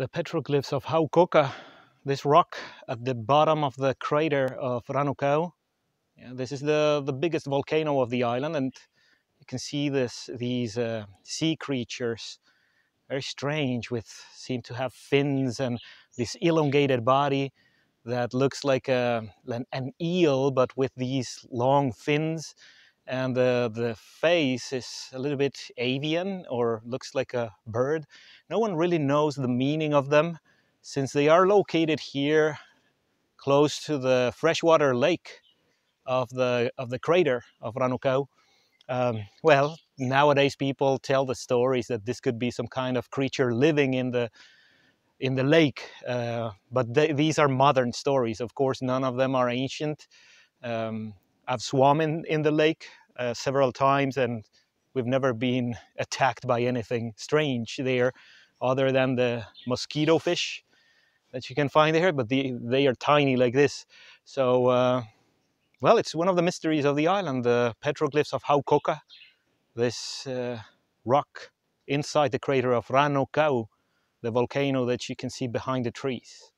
the petroglyphs of Haukoka, this rock at the bottom of the crater of Ranukau. Yeah, this is the, the biggest volcano of the island and you can see this these uh, sea creatures, very strange, with seem to have fins and this elongated body that looks like a, uh, an, an eel, but with these long fins and uh, the face is a little bit avian or looks like a bird. No one really knows the meaning of them since they are located here close to the freshwater lake of the, of the crater of Ranukau. Um, well, nowadays people tell the stories that this could be some kind of creature living in the in the lake, uh, but these are modern stories. Of course, none of them are ancient. Um, I've swum in, in the lake uh, several times, and we've never been attacked by anything strange there, other than the mosquito fish that you can find there. But the, they are tiny like this, so. Uh, well, it's one of the mysteries of the island, the petroglyphs of Haukoka, this uh, rock inside the crater of Ranokau, the volcano that you can see behind the trees.